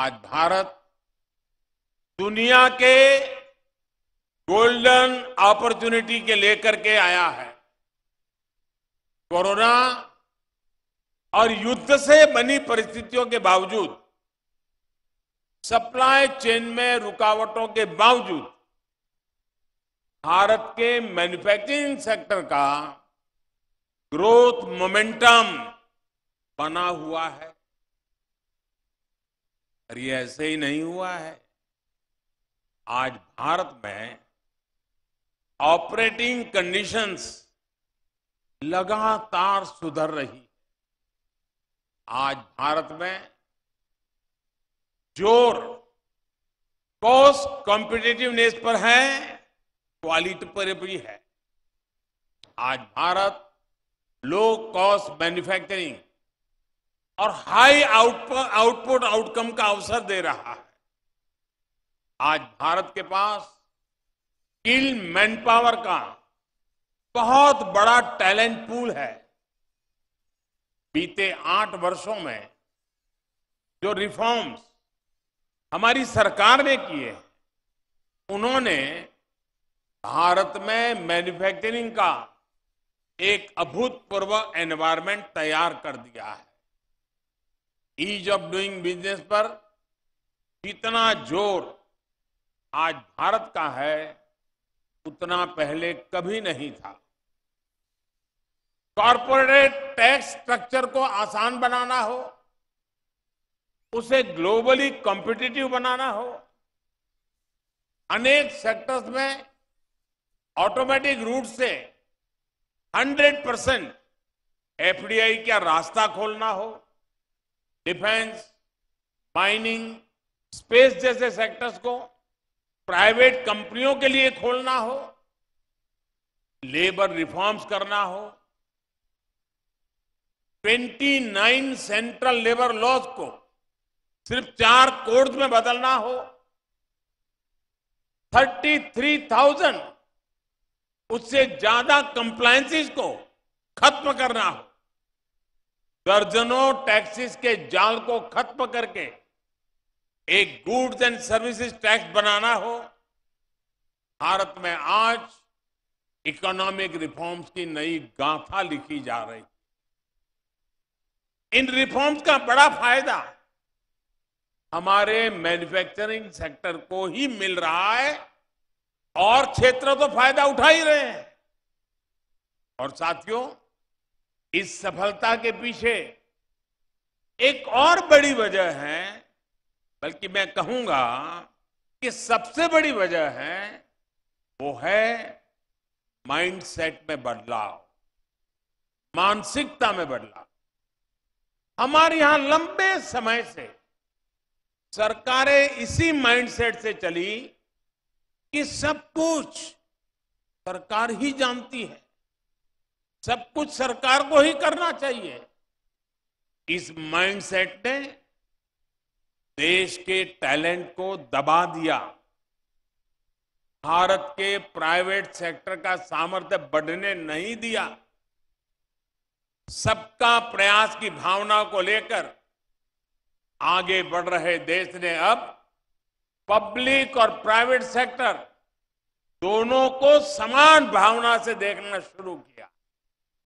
आज भारत दुनिया के गोल्डन अपॉर्चुनिटी के लेकर के आया है कोरोना और युद्ध से बनी परिस्थितियों के बावजूद सप्लाई चेन में रुकावटों के बावजूद भारत के मैन्युफैक्चरिंग सेक्टर का ग्रोथ मोमेंटम बना हुआ है और ये ऐसे ही नहीं हुआ है आज भारत में ऑपरेटिंग कंडीशंस लगातार सुधर रही है आज भारत में जोर कॉस्ट कॉम्पिटेटिवनेस पर है क्वालिटी पर भी है आज भारत लो कॉस्ट मैन्युफैक्चरिंग और हाई आउटपुट आउटकम का अवसर दे रहा है आज भारत के पास स्किल मैन पावर का बहुत बड़ा टैलेंट पूल है बीते आठ वर्षों में जो रिफॉर्म्स हमारी सरकार ने किए उन्होंने भारत में मैन्युफैक्चरिंग का एक अभूतपूर्व एनवायरमेंट तैयार कर दिया है ईज ऑफ डूइंग बिजनेस पर जितना जोर आज भारत का है उतना पहले कभी नहीं था कॉरपोरेट टैक्स स्ट्रक्चर को आसान बनाना हो उसे ग्लोबली कॉम्पिटिटिव बनाना हो अनेक सेक्टर्स में ऑटोमेटिक रूट से 100 परसेंट एफडीआई का रास्ता खोलना हो डिफेंस माइनिंग स्पेस जैसे सेक्टर्स को प्राइवेट कंपनियों के लिए खोलना हो लेबर रिफॉर्म्स करना हो 29 सेंट्रल लेबर लॉज को सिर्फ चार कोर्ट में बदलना हो 33,000 उससे ज्यादा कंप्लायसेज को खत्म करना हो दर्जनों टैक्सेस के जाल को खत्म करके एक गुड्स एंड सर्विसेज टैक्स बनाना हो भारत में आज इकोनॉमिक रिफॉर्म्स की नई गाथा लिखी जा रही इन रिफॉर्म्स का बड़ा फायदा हमारे मैन्युफैक्चरिंग सेक्टर को ही मिल रहा है और क्षेत्र तो फायदा उठा ही रहे हैं और साथियों इस सफलता के पीछे एक और बड़ी वजह है बल्कि मैं कहूंगा कि सबसे बड़ी वजह है वो है माइंडसेट में बदलाव मानसिकता में बदलाव हमारे यहां लंबे समय से सरकारें इसी माइंडसेट से चली कि सब कुछ सरकार ही जानती है सब कुछ सरकार को ही करना चाहिए इस माइंडसेट ने देश के टैलेंट को दबा दिया भारत के प्राइवेट सेक्टर का सामर्थ्य बढ़ने नहीं दिया सबका प्रयास की भावना को लेकर आगे बढ़ रहे देश ने अब पब्लिक और प्राइवेट सेक्टर दोनों को समान भावना से देखना शुरू किया